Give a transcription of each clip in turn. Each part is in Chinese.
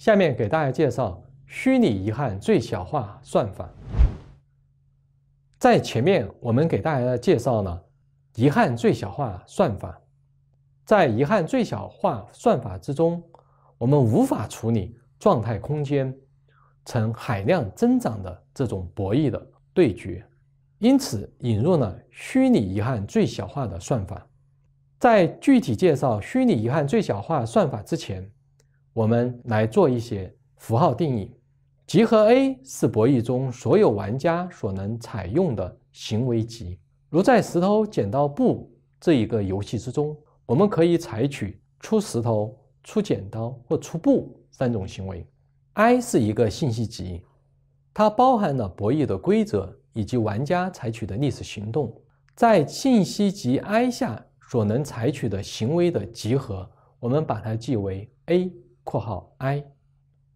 下面给大家介绍虚拟遗憾最小化算法。在前面我们给大家介绍呢，遗憾最小化算法，在遗憾最小化算法之中，我们无法处理状态空间呈海量增长的这种博弈的对决，因此引入了虚拟遗憾最小化的算法。在具体介绍虚拟遗憾最小化算法之前。我们来做一些符号定义。集合 A 是博弈中所有玩家所能采用的行为集。如在石头剪刀布这一个游戏之中，我们可以采取出石头、出剪刀或出布三种行为。I 是一个信息集，它包含了博弈的规则以及玩家采取的历史行动。在信息集 I 下所能采取的行为的集合，我们把它记为 A。括号 i，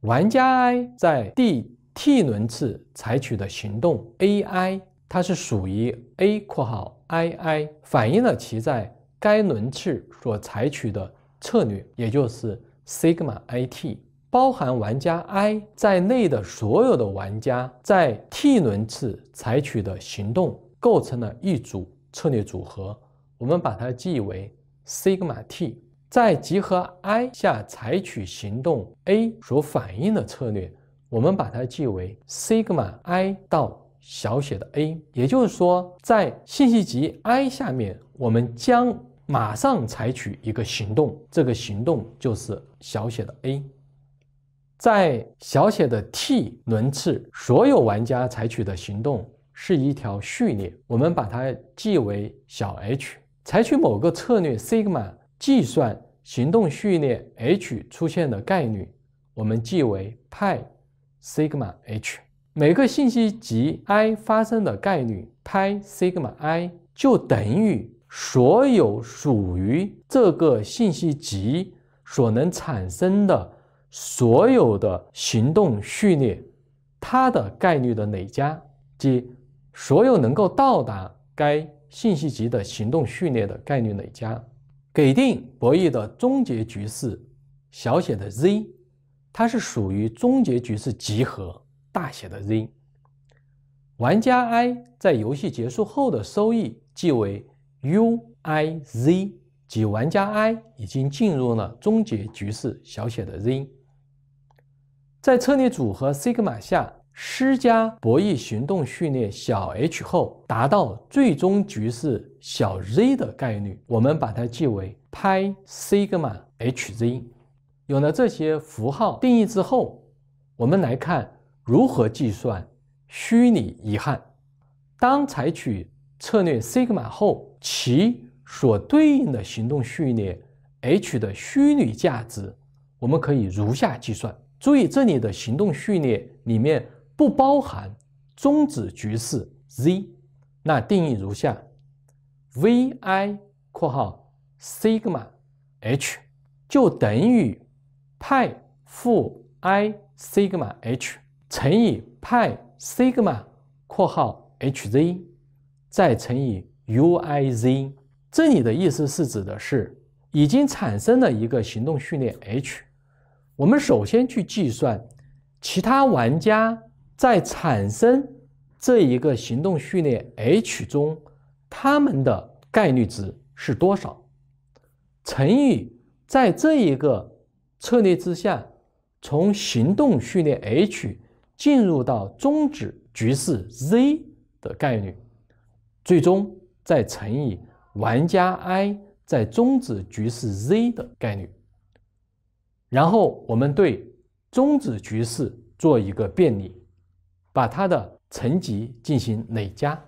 玩家 i 在第 t 轮次采取的行动 a_i，它是属于 a 括号 i_i，反映了其在该轮次所采取的策略，也就是 sigma_i_t，包含玩家 i 在内的所有的玩家在 t 轮次采取的行动构成了一组策略组合，我们把它记为 sigma_t。在集合 I 下采取行动 a 所反映的策略，我们把它记为 sigma i 到小写的 a。也就是说，在信息集 I 下面，我们将马上采取一个行动，这个行动就是小写的 a。在小写的 t 轮次，所有玩家采取的行动是一条序列，我们把它记为小 h。采取某个策略 sigma 计算。行动序列 h 出现的概率，我们记为 pi sigma h。每个信息集 i 发生的概率 pi sigma i 就等于所有属于这个信息集所能产生的所有的行动序列，它的概率的累加，即所有能够到达该信息集的行动序列的概率累加。给定博弈的终结局势小写的 z，它是属于终结局势集合大写的 Z。玩家 i 在游戏结束后的收益即为 u_i(z)，即玩家 i 已经进入了终结局势小写的 z。在策略组合 sigma 下。施加博弈行动序列小 h 后，达到最终局势小 z 的概率，我们把它记为格玛 h z 有了这些符号定义之后，我们来看如何计算虚拟遗憾。当采取策略玛后，其所对应的行动序列 h 的虚拟价值，我们可以如下计算。注意这里的行动序列里面。不包含终止局势 Z，那定义如下：V_i( 括号 sigma_h) 就等于派负 i sigma_h 乘以派 sigma( 括号 h_z) 再乘以 u_i_z。这里的意思是指的是已经产生了一个行动序列 h，我们首先去计算其他玩家。在产生这一个行动序列 H 中，它们的概率值是多少？乘以在这一个策略之下，从行动序列 H 进入到终止局势 Z 的概率，最终再乘以玩家 i 在终止局势 Z 的概率，然后我们对终止局势做一个便利。把它的层级进行累加。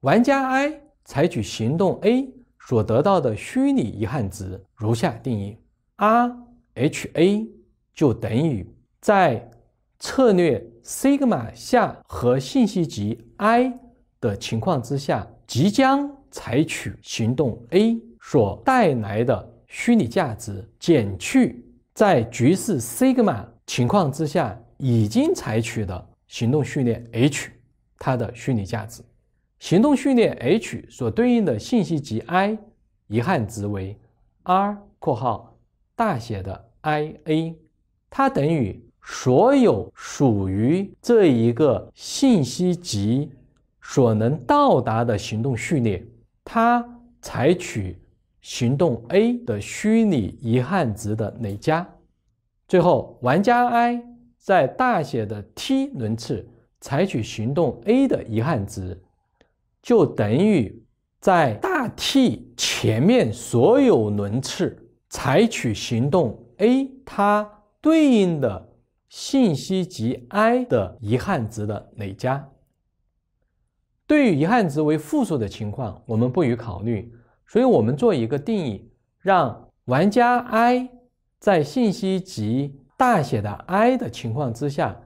玩家 i 采取行动 a 所得到的虚拟遗憾值如下定义：r_ha 就等于在策略 sigma 下和信息集 i 的情况之下，即将采取行动 a 所带来的虚拟价值，减去在局势 sigma 情况之下。已经采取的行动序列 h，它的虚拟价值，行动序列 h 所对应的信息集 i 遗憾值为 r（ 括号大写的 I A），它等于所有属于这一个信息集所能到达的行动序列，它采取行动 a 的虚拟遗憾值的累加。最后，玩家 i。在大写的 T 轮次采取行动 A 的遗憾值，就等于在大 T 前面所有轮次采取行动 A，它对应的信息集 I 的遗憾值的累加。对于遗憾值为负数的情况，我们不予考虑。所以我们做一个定义，让玩家 I 在信息集。大写的 I 的情况之下，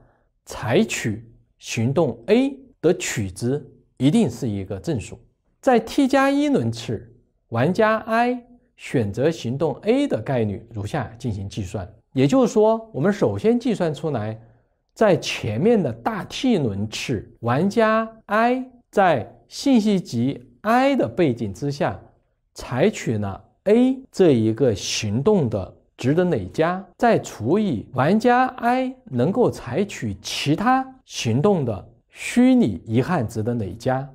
采取行动 A 的取值一定是一个正数。在 t 加一轮次，玩家 I 选择行动 A 的概率如下进行计算。也就是说，我们首先计算出来，在前面的大 t 轮次，玩家 I 在信息集 I 的背景之下，采取了 A 这一个行动的。值得累加，再除以玩家 i 能够采取其他行动的虚拟遗憾值的累加，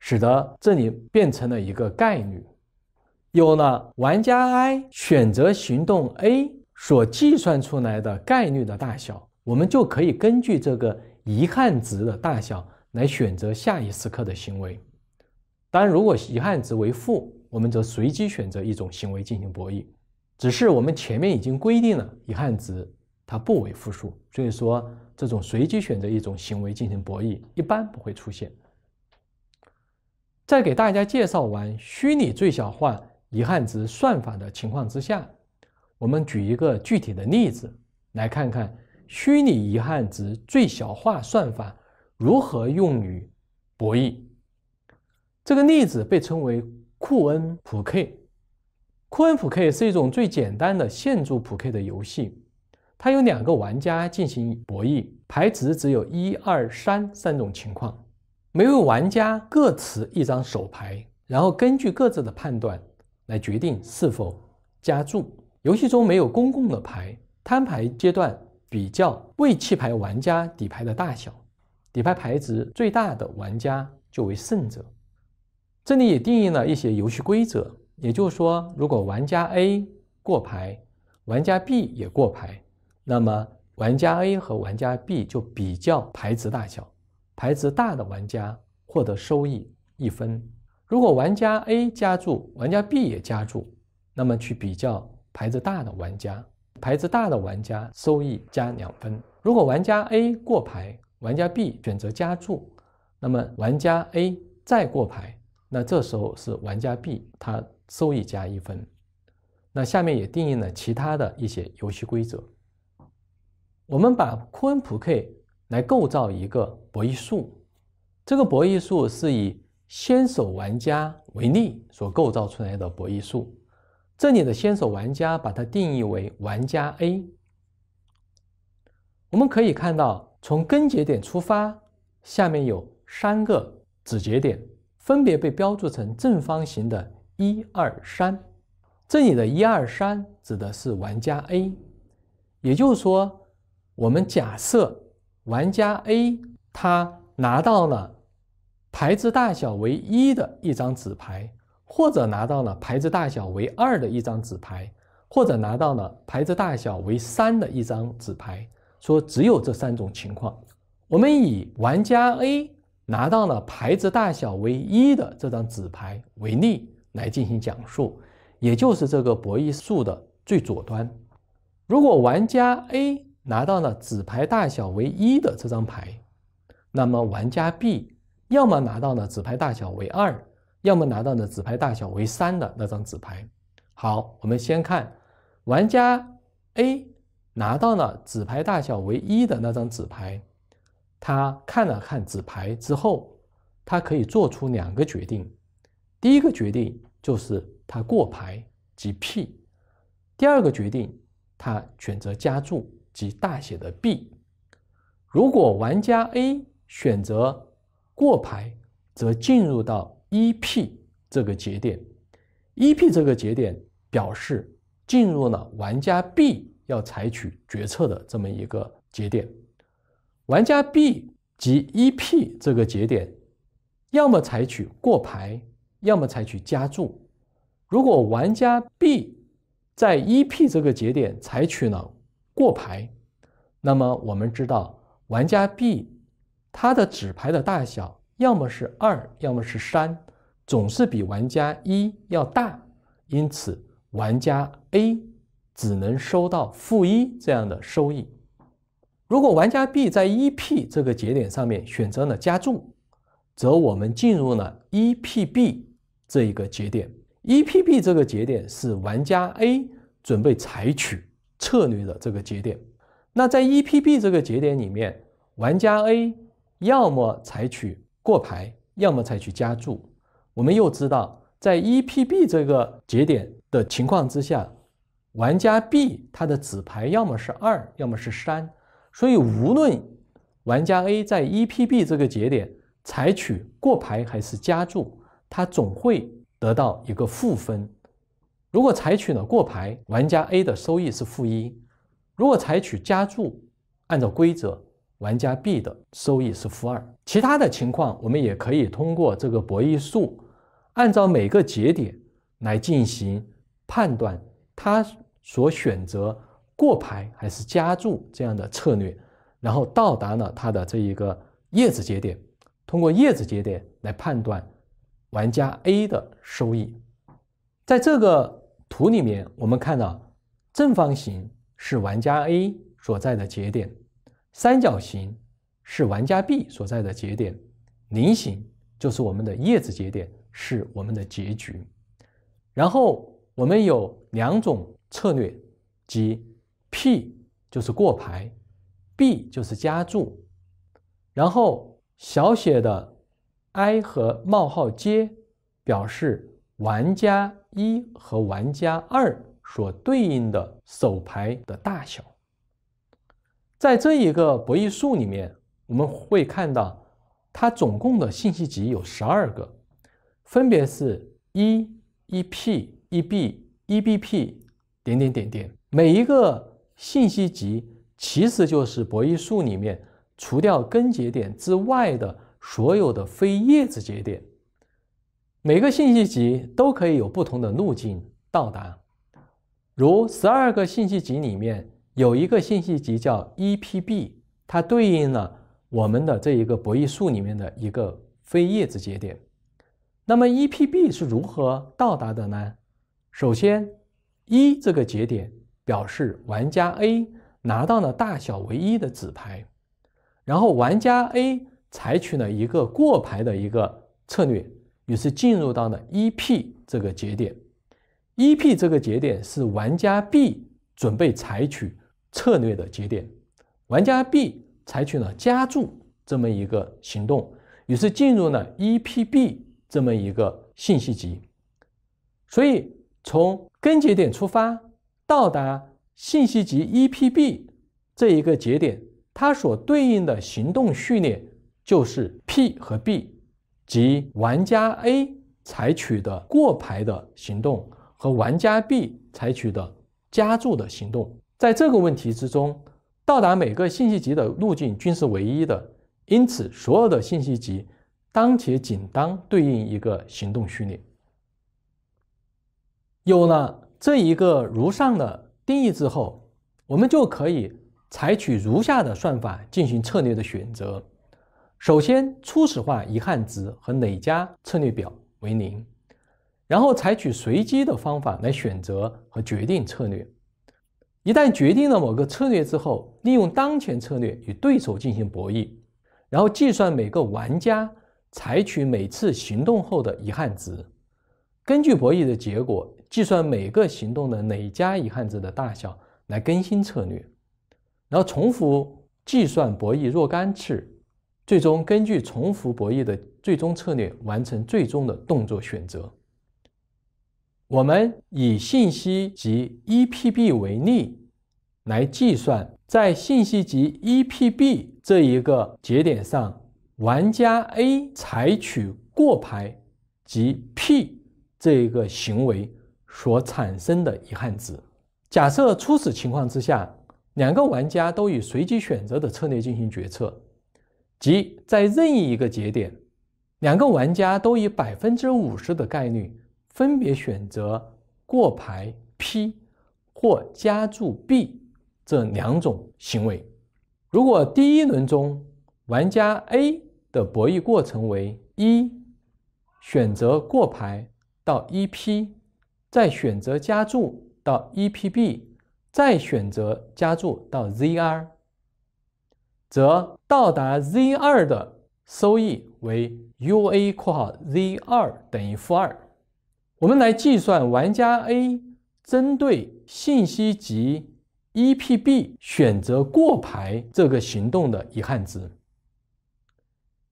使得这里变成了一个概率。有了玩家 i 选择行动 a 所计算出来的概率的大小，我们就可以根据这个遗憾值的大小来选择下一时刻的行为。当然，如果遗憾值为负，我们则随机选择一种行为进行博弈。只是我们前面已经规定了遗憾值它不为负数，所以说这种随机选择一种行为进行博弈一般不会出现。在给大家介绍完虚拟最小化遗憾值算法的情况之下，我们举一个具体的例子，来看看虚拟遗憾值最小化算法如何用于博弈。这个例子被称为库恩普 K。库恩扑克是一种最简单的线柱扑克的游戏，它有两个玩家进行博弈，牌值只有一、二、三三种情况。每位玩家各持一张手牌，然后根据各自的判断来决定是否加注。游戏中没有公共的牌，摊牌阶段比较未弃牌玩家底牌的大小，底牌牌值最大的玩家就为胜者。这里也定义了一些游戏规则。也就是说，如果玩家 A 过牌，玩家 B 也过牌，那么玩家 A 和玩家 B 就比较牌值大小，牌值大的玩家获得收益一分。如果玩家 A 加注，玩家 B 也加注，那么去比较牌子大的玩家，牌子大的玩家收益加两分。如果玩家 A 过牌，玩家 B 选择加注，那么玩家 A 再过牌，那这时候是玩家 B 他。收益加一分，那下面也定义了其他的一些游戏规则。我们把库恩普 K 来构造一个博弈树，这个博弈树是以先手玩家为例所构造出来的博弈树。这里的先手玩家把它定义为玩家 A。我们可以看到，从根节点出发，下面有三个子节点，分别被标注成正方形的。一二三，这里的一二三指的是玩家 A，也就是说，我们假设玩家 A 他拿到了牌子大小为一的一张纸牌，或者拿到了牌子大小为二的一张纸牌，或者拿到了牌子大小为三的一张纸牌。说只有这三种情况。我们以玩家 A 拿到了牌子大小为一的这张纸牌为例。来进行讲述，也就是这个博弈数的最左端。如果玩家 A 拿到了纸牌大小为一的这张牌，那么玩家 B 要么拿到了纸牌大小为二，要么拿到了纸牌大小为三的那张纸牌。好，我们先看玩家 A 拿到了纸牌大小为一的那张纸牌，他看了看纸牌之后，他可以做出两个决定。第一个决定就是他过牌及 P，第二个决定他选择加注及大写的 B。如果玩家 A 选择过牌，则进入到 EP 这个节点。EP 这个节点表示进入了玩家 B 要采取决策的这么一个节点。玩家 B 及 EP 这个节点，要么采取过牌。要么采取加注。如果玩家 B 在 EP 这个节点采取了过牌，那么我们知道玩家 B 他的纸牌的大小要么是二，要么是三，总是比玩家一要大，因此玩家 A 只能收到负一这样的收益。如果玩家 B 在 EP 这个节点上面选择了加注，则我们进入了 EPB。这一个节点 EPB 这个节点是玩家 A 准备采取策略的这个节点。那在 EPB 这个节点里面，玩家 A 要么采取过牌，要么采取加注。我们又知道，在 EPB 这个节点的情况之下，玩家 B 他的纸牌要么是二，要么是三。所以无论玩家 A 在 EPB 这个节点采取过牌还是加注。他总会得到一个负分。如果采取了过牌，玩家 A 的收益是负一；如果采取加注，按照规则，玩家 B 的收益是负二。其他的情况，我们也可以通过这个博弈数，按照每个节点来进行判断，他所选择过牌还是加注这样的策略，然后到达了他的这一个叶子节点，通过叶子节点来判断。玩家 A 的收益，在这个图里面，我们看到正方形是玩家 A 所在的节点，三角形是玩家 B 所在的节点，菱形就是我们的叶子节点，是我们的结局。然后我们有两种策略，即 P 就是过牌，B 就是加注，然后小写的。i 和冒号接表示玩家一和玩家二所对应的手牌的大小。在这一个博弈树里面，我们会看到它总共的信息集有十二个，分别是一、一 p 一 b 一 b p 点点点点。每一个信息集其实就是博弈树里面除掉根节点之外的。所有的非叶子节点，每个信息集都可以有不同的路径到达。如十二个信息集里面有一个信息集叫 EPB，它对应了我们的这一个博弈树里面的一个非叶子节点。那么 EPB 是如何到达的呢？首先，一这个节点表示玩家 A 拿到了大小为一的纸牌，然后玩家 A。采取了一个过牌的一个策略，于是进入到了 EP 这个节点。EP 这个节点是玩家 B 准备采取策略的节点。玩家 B 采取了加注这么一个行动，于是进入了 EPB 这么一个信息集。所以从根节点出发，到达信息集 EPB 这一个节点，它所对应的行动序列。就是 P 和 B 及玩家 A 采取的过牌的行动和玩家 B 采取的加注的行动，在这个问题之中，到达每个信息集的路径均是唯一的，因此所有的信息集当前仅当对应一个行动序列。有了这一个如上的定义之后，我们就可以采取如下的算法进行策略的选择。首先，初始化遗憾值和累加策略表为零，然后采取随机的方法来选择和决定策略。一旦决定了某个策略之后，利用当前策略与对手进行博弈，然后计算每个玩家采取每次行动后的遗憾值。根据博弈的结果，计算每个行动的累加遗憾值的大小，来更新策略，然后重复计算博弈若干次。最终根据重复博弈的最终策略完成最终的动作选择。我们以信息集 EPB 为例，来计算在信息集 EPB 这一个节点上，玩家 A 采取过牌及 P 这一个行为所产生的遗憾值。假设初始情况之下，两个玩家都以随机选择的策略进行决策。即在任意一个节点，两个玩家都以百分之五十的概率分别选择过牌 p 或加注 b 这两种行为。如果第一轮中玩家 A 的博弈过程为一选择过牌到 e p，再选择加注到 e p b，再选择加注到 z r。则到达 z2 的收益为 uA 括号 z2 等于负二。我们来计算玩家 A 针对信息集 EPB 选择过牌这个行动的遗憾值。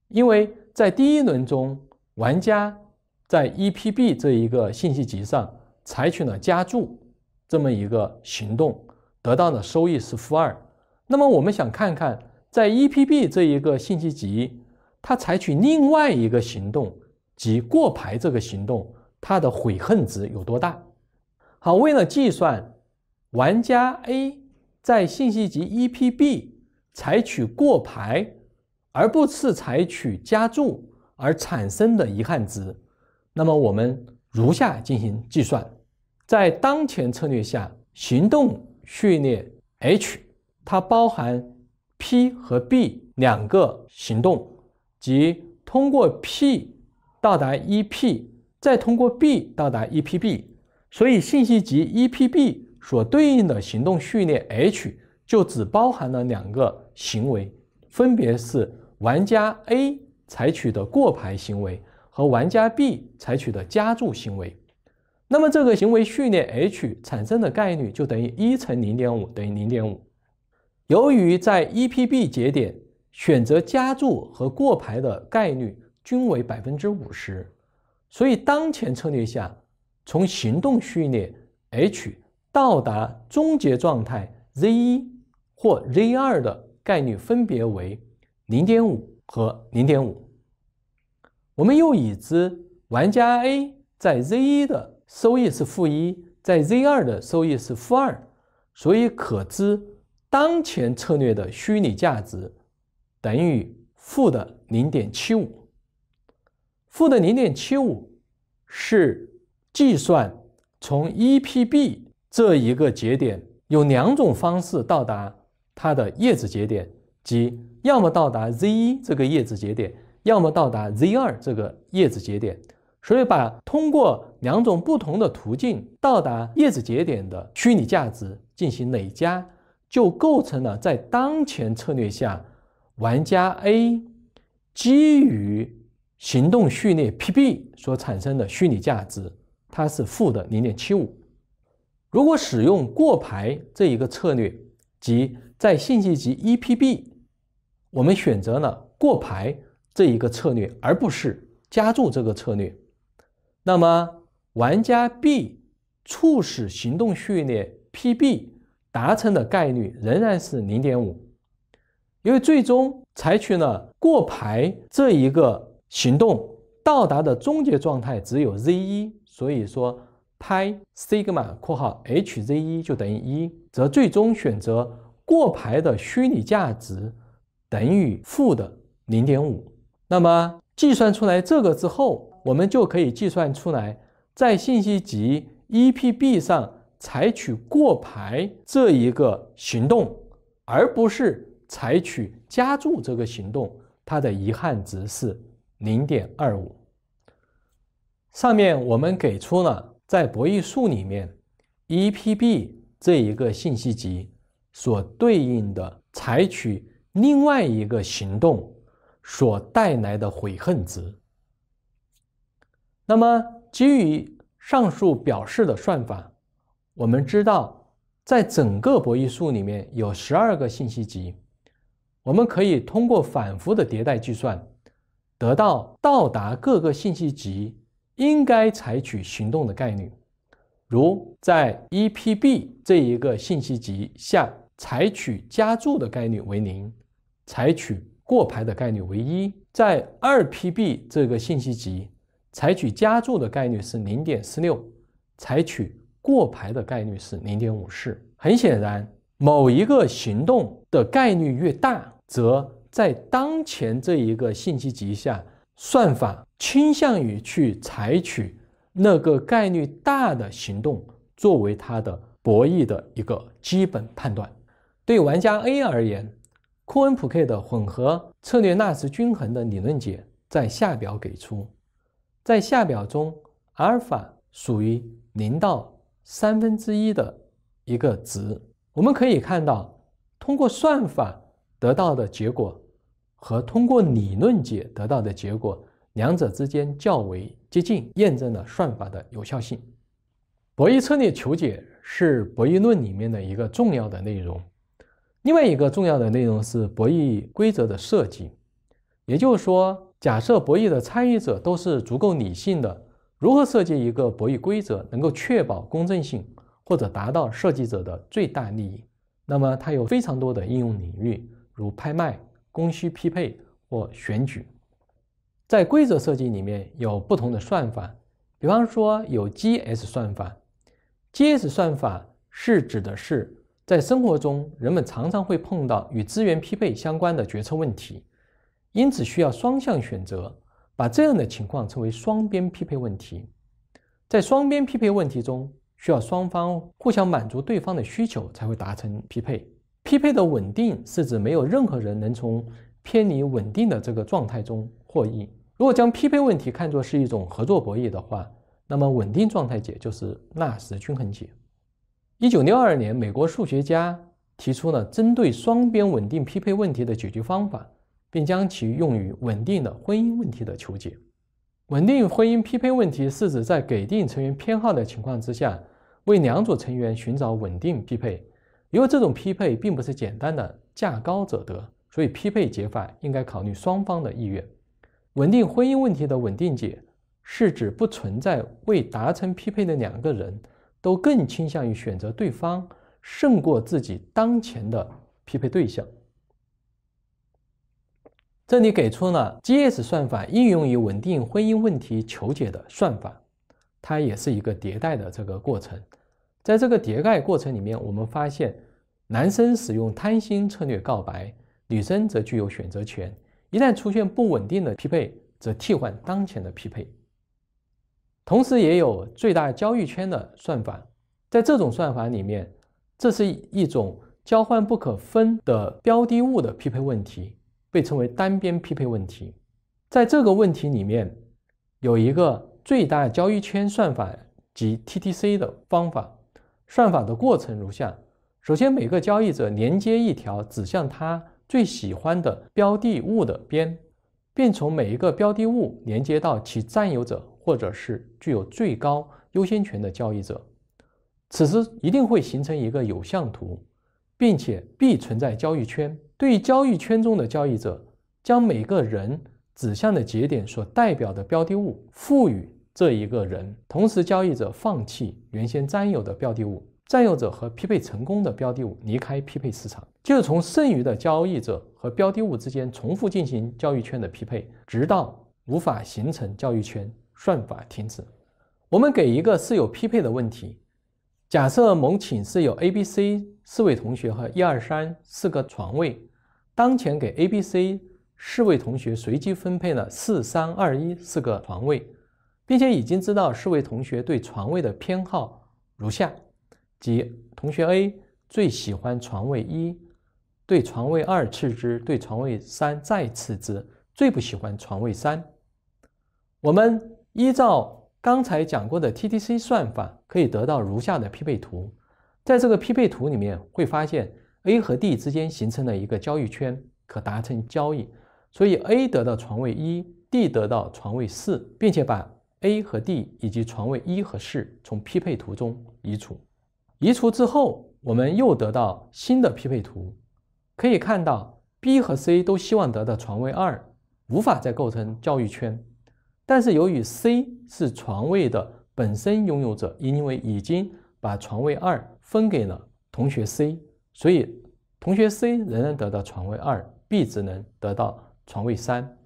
因为在第一轮中，玩家在 EPB 这一个信息集上采取了加注这么一个行动，得到的收益是负二。那么我们想看看。在 EPB 这一个信息集，他采取另外一个行动，即过牌这个行动，它的悔恨值有多大？好，为了计算玩家 A 在信息集 EPB 采取过牌而不是采取加注而产生的遗憾值，那么我们如下进行计算：在当前策略下，行动序列 H 它包含。P 和 B 两个行动，即通过 P 到达 EP，再通过 B 到达 EPB。所以信息集 EPB 所对应的行动序列 H 就只包含了两个行为，分别是玩家 A 采取的过牌行为和玩家 B 采取的加注行为。那么这个行为序列 H 产生的概率就等于一乘零点五等于零点五。由于在 EPB 节点选择加注和过牌的概率均为百分之五十，所以当前策略下，从行动序列 H 到达终结状态 Z 一或 Z 二的概率分别为零点五和零点五。我们又已知玩家 A 在 Z 一的收益是负一，在 Z 二的收益是负二，所以可知。当前策略的虚拟价值等于负的零点七五，负的零点七五是计算从 EPB 这一个节点有两种方式到达它的叶子节点，即要么到达 Z 一这个叶子节点，要么到达 Z 二这个叶子节点。所以把通过两种不同的途径到达叶子节点的虚拟价值进行累加。就构成了在当前策略下，玩家 A 基于行动序列 Pb 所产生的虚拟价值，它是负的0.75。如果使用过牌这一个策略，即在信息集 Epb 我们选择了过牌这一个策略，而不是加注这个策略，那么玩家 B 促使行动序列 Pb。达成的概率仍然是零点五，因为最终采取了过牌这一个行动，到达的终结状态只有 z 一，所以说拍 sigma 括号 h z 一就等于一，则最终选择过牌的虚拟价值等于负的零点五。那么计算出来这个之后，我们就可以计算出来在信息集 E P B 上。采取过牌这一个行动，而不是采取加注这个行动，它的遗憾值是零点二五。上面我们给出了在博弈树里面，EPB 这一个信息集所对应的采取另外一个行动所带来的悔恨值。那么，基于上述表示的算法。我们知道，在整个博弈数里面有十二个信息集，我们可以通过反复的迭代计算，得到到达各个信息集应该采取行动的概率。如在 e PB 这一个信息集下，采取加注的概率为零，采取过牌的概率为一。在二 PB 这个信息集，采取加注的概率是零点四六，采取。过牌的概率是零点五四。很显然，某一个行动的概率越大，则在当前这一个信息集下，算法倾向于去采取那个概率大的行动作为它的博弈的一个基本判断。对玩家 A 而言，库恩普 K 的混合策略纳什均衡的理论解在下表给出。在下表中，阿尔法属于零到。三分之一的一个值，我们可以看到，通过算法得到的结果和通过理论解得到的结果，两者之间较为接近，验证了算法的有效性。博弈策略求解是博弈论里面的一个重要的内容。另外一个重要的内容是博弈规则的设计，也就是说，假设博弈的参与者都是足够理性的。如何设计一个博弈规则能够确保公正性，或者达到设计者的最大利益？那么它有非常多的应用领域，如拍卖、供需匹配或选举。在规则设计里面有不同的算法，比方说有 GS 算法。GS 算法是指的是，在生活中人们常常会碰到与资源匹配相关的决策问题，因此需要双向选择。把这样的情况称为双边匹配问题。在双边匹配问题中，需要双方互相满足对方的需求才会达成匹配。匹配的稳定是指没有任何人能从偏离稳定的这个状态中获益。如果将匹配问题看作是一种合作博弈的话，那么稳定状态解就是纳什均衡解。一九六二年，美国数学家提出了针对双边稳定匹配问题的解决方法。并将其用于稳定的婚姻问题的求解。稳定婚姻匹配问题是指在给定成员偏好的情况之下，为两组成员寻找稳定匹配。因为这种匹配并不是简单的价高者得，所以匹配解法应该考虑双方的意愿。稳定婚姻问题的稳定解是指不存在未达成匹配的两个人都更倾向于选择对方胜过自己当前的匹配对象。这里给出了 GS 算法应用于稳定婚姻问题求解的算法，它也是一个迭代的这个过程。在这个迭代过程里面，我们发现男生使用贪心策略告白，女生则具有选择权。一旦出现不稳定的匹配，则替换当前的匹配。同时也有最大交易圈的算法，在这种算法里面，这是一种交换不可分的标的物的匹配问题。被称为单边匹配问题，在这个问题里面有一个最大交易圈算法及 TTC 的方法。算法的过程如下：首先，每个交易者连接一条指向他最喜欢的标的物的边，并从每一个标的物连接到其占有者或者是具有最高优先权的交易者。此时，一定会形成一个有向图，并且必存在交易圈。对于交易圈中的交易者，将每个人指向的节点所代表的标的物赋予这一个人，同时交易者放弃原先占有的标的物，占有者和匹配成功的标的物离开匹配市场，就是从剩余的交易者和标的物之间重复进行交易圈的匹配，直到无法形成交易圈，算法停止。我们给一个室友匹配的问题，假设某寝室有 A、B、C 四位同学和一二三四个床位。当前给 A、B、C 四位同学随机分配了四、三、二、一四个床位，并且已经知道四位同学对床位的偏好如下：即同学 A 最喜欢床位一，对床位二次之，对床位三再次之，最不喜欢床位三。我们依照刚才讲过的 TTC 算法，可以得到如下的匹配图。在这个匹配图里面，会发现。A 和 D 之间形成了一个交易圈，可达成交易，所以 A 得到床位一，D 得到床位四，并且把 A 和 D 以及床位一和四从匹配图中移除。移除之后，我们又得到新的匹配图，可以看到 B 和 C 都希望得到床位二，无法再构成交易圈。但是由于 C 是床位的本身拥有者，因为已经把床位二分给了同学 C。所以，同学 C 仍然得到床位二，B 只能得到床位三。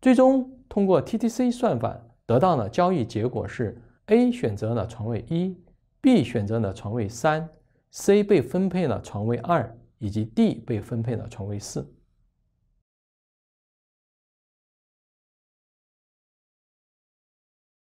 最终，通过 TTC 算法得到的交易结果是：A 选择了床位一，B 选择了床位三，C 被分配了床位二，以及 D 被分配了床位四。